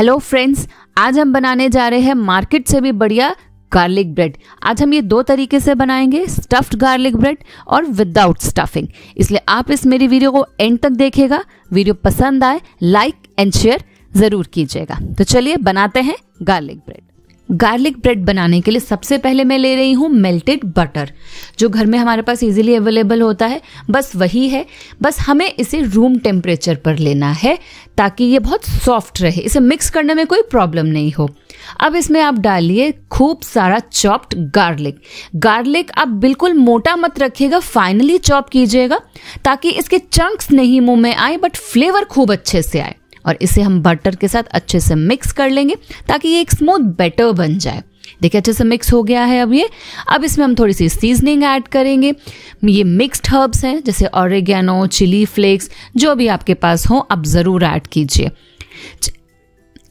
hello friends आज हम बनाने जा रहे हैं मार्केट से भी बढ़िया गार्लिक ब्रेड आज हम ये दो तरीके से बनाएंगे स्टफ्ड गार्लिक ब्रेड और विदाउट स्टफिंग इसलिए आप इस मेरी वीडियो को एंड तक देखेगा वीडियो पसंद आए लाइक एंड शेयर ज़रूर कीजिएगा तो चलिए बनाते हैं गार्लिक ब्रेड गार्लिक ब्रेड बनाने के लिए सबसे पहले मैं ले रही हूँ मेल्टेड बटर जो घर में हमारे पास इजीली अवेलेबल होता है बस वही है बस हमें इसे रूम टेम्परेचर पर लेना है ताकि ये बहुत सॉफ्ट रहे इसे मिक्स करने में कोई प्रॉब्लम नहीं हो अब इसमें आप डालिए खूब सारा चॉप्ड गार्लिक गार्लिक आप बिल्कुल मोटा मत रखिएगा फाइनली चॉप कीजिएगा ताकि इसके चंक्स नहीं मुंह में आए बट फ्लेवर खूब अच्छे से आए और इसे हम बटर के साथ अच्छे से मिक्स कर लेंगे ताकि ये एक स्मूथ बैटर बन जाए देखिए अच्छे से मिक्स हो गया है अब ये अब इसमें हम थोड़ी सी सीजनिंग ऐड करेंगे ये मिक्स्ड हर्ब्स हैं जैसे ऑरिगेनो चिली फ्लेक्स जो भी आपके पास हो आप ज़रूर ऐड कीजिए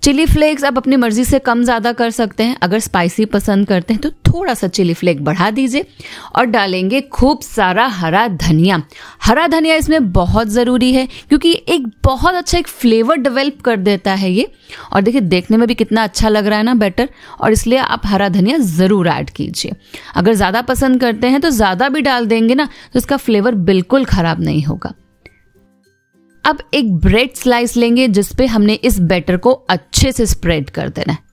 चिली फ्लेक्स आप अपनी मर्जी से कम ज़्यादा कर सकते हैं अगर स्पाइसी पसंद करते हैं तो थोड़ा सा चिली फ्लेक बढ़ा दीजिए और डालेंगे खूब सारा हरा धनिया हरा धनिया इसमें बहुत ज़रूरी है क्योंकि एक बहुत अच्छा एक फ्लेवर डेवलप कर देता है ये और देखिए देखने में भी कितना अच्छा लग रहा है ना बेटर और इसलिए आप हरा धनिया ज़रूर ऐड कीजिए अगर ज़्यादा पसंद करते हैं तो ज़्यादा भी डाल देंगे ना तो इसका फ्लेवर बिल्कुल ख़राब नहीं होगा अब एक ब्रेड स्लाइस लेंगे जिसपे हमने इस बैटर को अच्छे से स्प्रेड कर देना है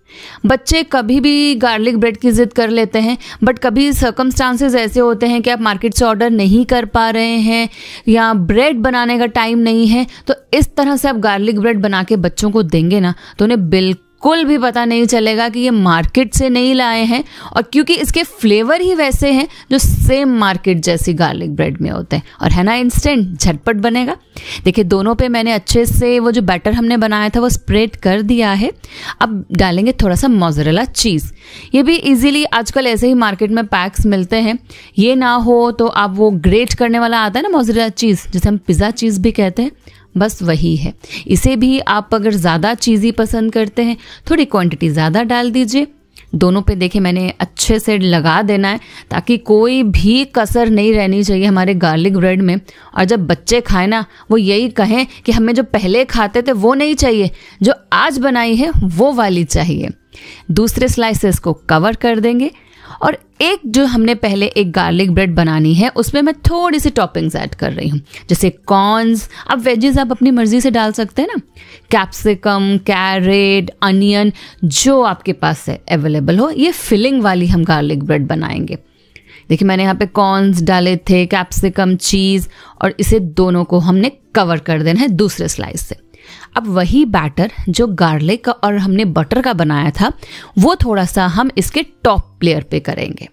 बच्चे कभी भी गार्लिक ब्रेड की ज़िद कर लेते हैं बट कभी सर्कमस्टांसेस ऐसे होते हैं कि आप मार्केट से ऑर्डर नहीं कर पा रहे हैं या ब्रेड बनाने का टाइम नहीं है तो इस तरह से आप गार्लिक ब्रेड बना के बच्चों को देंगे ना तो उन्हें बिल्कुल बिल्कुल भी पता नहीं चलेगा कि ये मार्केट से नहीं लाए हैं और क्योंकि इसके फ्लेवर ही वैसे हैं जो सेम मार्केट जैसी गार्लिक ब्रेड में होते हैं और है ना इंस्टेंट झटपट बनेगा देखिए दोनों पे मैंने अच्छे से वो जो बैटर हमने बनाया था वो स्प्रेड कर दिया है अब डालेंगे थोड़ा सा मोजरेला चीज़ ये भी इजीली आजकल ऐसे ही मार्केट में पैक्स मिलते हैं ये ना हो तो आप वो ग्रेट करने वाला आता है ना मोजरेला चीज़ जिसे हम पिज़्ज़ा चीज़ भी कहते हैं बस वही है इसे भी आप अगर ज़्यादा चीज़ी पसंद करते हैं थोड़ी क्वांटिटी ज़्यादा डाल दीजिए दोनों पे देखे मैंने अच्छे से लगा देना है ताकि कोई भी कसर नहीं रहनी चाहिए हमारे गार्लिक ब्रेड में और जब बच्चे खाएं ना वो यही कहें कि हमें जो पहले खाते थे वो नहीं चाहिए जो आज बनाई है वो वाली चाहिए दूसरे स्लाइसेस को कवर कर देंगे और एक जो हमने पहले एक गार्लिक ब्रेड बनानी है उसमें मैं थोड़ी सी टॉपिंग्स ऐड कर रही हूँ जैसे कॉर्न्स अब वेजेस आप अपनी मर्जी से डाल सकते हैं ना कैप्सिकम कैरेट अनियन जो आपके पास है अवेलेबल हो ये फिलिंग वाली हम गार्लिक ब्रेड बनाएंगे देखिए मैंने यहाँ पे कॉर्न्स डाले थे कैप्सिकम चीज़ और इसे दोनों को हमने कवर कर देना है दूसरे स्लाइस से अब वही बैटर जो गार्लिक का और हमने बटर का बनाया था वो थोड़ा सा हम इसके टॉप लेयर पे करेंगे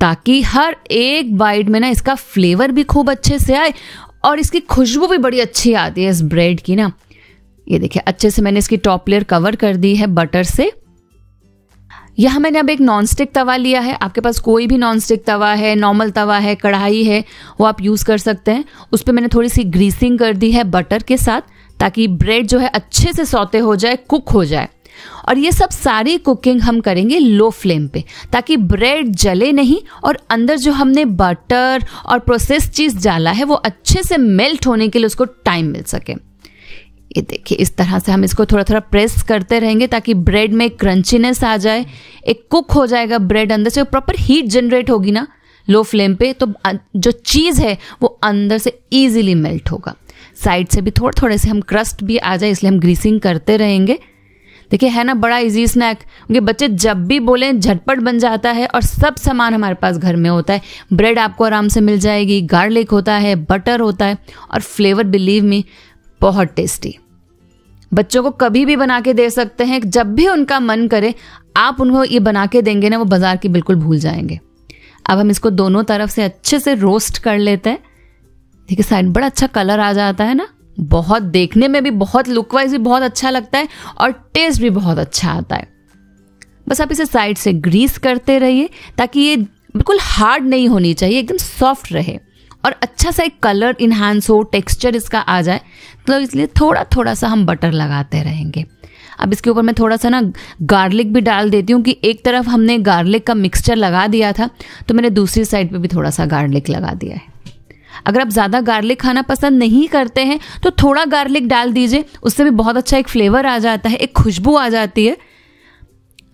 ताकि हर एक बाइट में ना इसका फ्लेवर भी खूब अच्छे से आए और इसकी खुशबू भी बड़ी अच्छी आती है इस ब्रेड की ना ये देखिए अच्छे से मैंने इसकी टॉप लेयर कवर कर दी है बटर से यहाँ मैंने अब एक नॉनस्टिक तवा लिया है आपके पास कोई भी नॉनस्टिक तवा है नॉर्मल तवा है कढ़ाई है वो आप यूज़ कर सकते हैं उस पर मैंने थोड़ी सी ग्रीसिंग कर दी है बटर के साथ ताकि ब्रेड जो है अच्छे से सौते हो जाए कुक हो जाए और ये सब सारी कुकिंग हम करेंगे लो फ्लेम पे ताकि ब्रेड जले नहीं और अंदर जो हमने बटर और प्रोसेस चीज़ डाला है वो अच्छे से मेल्ट होने के लिए उसको टाइम मिल सके ये देखिए इस तरह से हम इसको थोड़ा थोड़ा प्रेस करते रहेंगे ताकि ब्रेड में क्रंचीनेस आ जाए एक कुक हो जाएगा ब्रेड अंदर से प्रॉपर हीट जनरेट होगी ना लो फ्लेम पे तो जो चीज़ है वो अंदर से ईजिली मेल्ट होगा साइड से भी थोड़े थोड़े से हम क्रस्ट भी आ जाए इसलिए हम ग्रीसिंग करते रहेंगे देखिए है ना बड़ा इजी स्नैक क्योंकि बच्चे जब भी बोलें झटपट बन जाता है और सब सामान हमारे पास घर में होता है ब्रेड आपको आराम से मिल जाएगी गार्लिक होता है बटर होता है और फ्लेवर बिलीव मी बहुत टेस्टी बच्चों को कभी भी बना के दे सकते हैं जब भी उनका मन करे आप उनको ये बना के देंगे ना वो बाज़ार की बिल्कुल भूल जाएंगे अब हम इसको दोनों तरफ से अच्छे से रोस्ट कर लेते हैं देखिए साइड बड़ा अच्छा कलर आ जाता है ना बहुत देखने में भी बहुत लुक वाइज भी बहुत अच्छा लगता है और टेस्ट भी बहुत अच्छा आता है बस आप इसे साइड से ग्रीस करते रहिए ताकि ये बिल्कुल हार्ड नहीं होनी चाहिए एकदम सॉफ्ट रहे और अच्छा सा एक कलर इन्हांस हो टेक्सचर इसका आ जाए तो इसलिए थोड़ा थोड़ा सा हम बटर लगाते रहेंगे अब इसके ऊपर मैं थोड़ा सा ना गार्लिक भी डाल देती हूँ कि एक तरफ हमने गार्लिक का मिक्सचर लगा दिया था तो मैंने दूसरी साइड पे भी थोड़ा सा गार्लिक लगा दिया है अगर आप ज़्यादा गार्लिक खाना पसंद नहीं करते हैं तो थोड़ा गार्लिक डाल दीजिए उससे भी बहुत अच्छा एक फ्लेवर आ जाता है एक खुशबू आ जाती है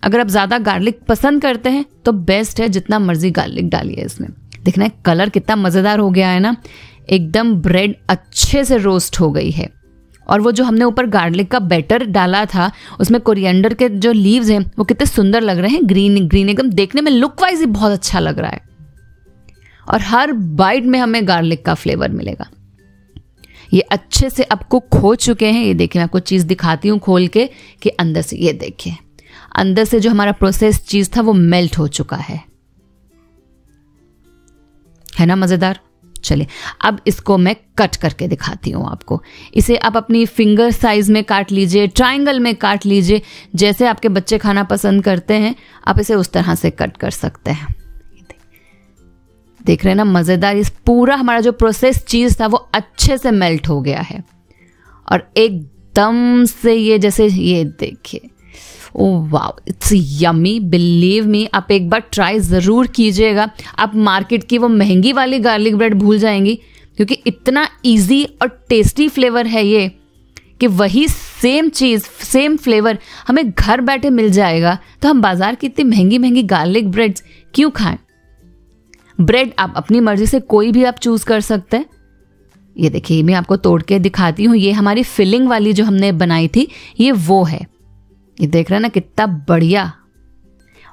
अगर आप ज़्यादा गार्लिक पसंद करते हैं तो बेस्ट है जितना मर्जी गार्लिक डालिए इसमें देखना है कलर कितना मज़ेदार हो गया है ना एकदम ब्रेड अच्छे से रोस्ट हो गई है और वो जो हमने ऊपर गार्लिक का बैटर डाला था उसमें कोरिएंडर के जो लीव्स हैं वो कितने सुंदर लग रहे हैं ग्रीन ग्रीन एकदम देखने में लुक वाइज ही बहुत अच्छा लग रहा है और हर बाइट में हमें गार्लिक का फ्लेवर मिलेगा ये अच्छे से अब कुक हो चुके हैं ये देखिए मैं आपको चीज़ दिखाती हूँ खोल के कि अंदर से ये देखिए अंदर से जो हमारा प्रोसेस चीज़ था वो मेल्ट हो चुका है है ना मज़ेदार चलिए अब इसको मैं कट करके दिखाती हूँ आपको इसे आप अपनी फिंगर साइज में काट लीजिए ट्राइंगल में काट लीजिए जैसे आपके बच्चे खाना पसंद करते हैं आप इसे उस तरह से कट कर सकते हैं देख रहे हैं ना मज़ेदार इस पूरा हमारा जो प्रोसेस चीज़ था वो अच्छे से मेल्ट हो गया है और एकदम से ये जैसे ये देखिए ओ वाह इट्स यमी बिलीव मी आप एक बार ट्राई ज़रूर कीजिएगा आप मार्केट की वो महंगी वाली गार्लिक ब्रेड भूल जाएंगी क्योंकि इतना इजी और टेस्टी फ्लेवर है ये कि वही सेम चीज़ सेम फ्लेवर हमें घर बैठे मिल जाएगा तो हम बाज़ार की इतनी महंगी महंगी गार्लिक ब्रेड्स क्यों खाएं ब्रेड आप अपनी मर्जी से कोई भी आप चूज़ कर सकते हैं ये देखिए मैं आपको तोड़ के दिखाती हूँ ये हमारी फिलिंग वाली जो हमने बनाई थी ये वो है ये देख रहे हैं ना कितना बढ़िया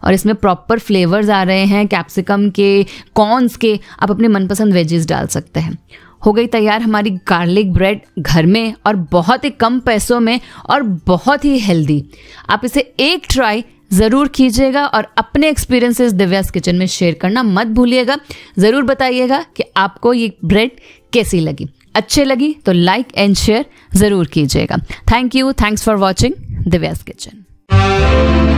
और इसमें प्रॉपर फ्लेवर्स आ रहे हैं कैप्सिकम के कॉर्नस के आप अपने मनपसंद वेजेस डाल सकते हैं हो गई तैयार हमारी गार्लिक ब्रेड घर में और बहुत ही कम पैसों में और बहुत ही हेल्दी आप इसे एक ट्राई ज़रूर कीजिएगा और अपने एक्सपीरियंसेस दिव्यास किचन में शेयर करना मत भूलिएगा ज़रूर बताइएगा कि आपको ये ब्रेड कैसी लगी अच्छे लगी तो लाइक एंड शेयर ज़रूर कीजिएगा thank you thanks for watching Divya's kitchen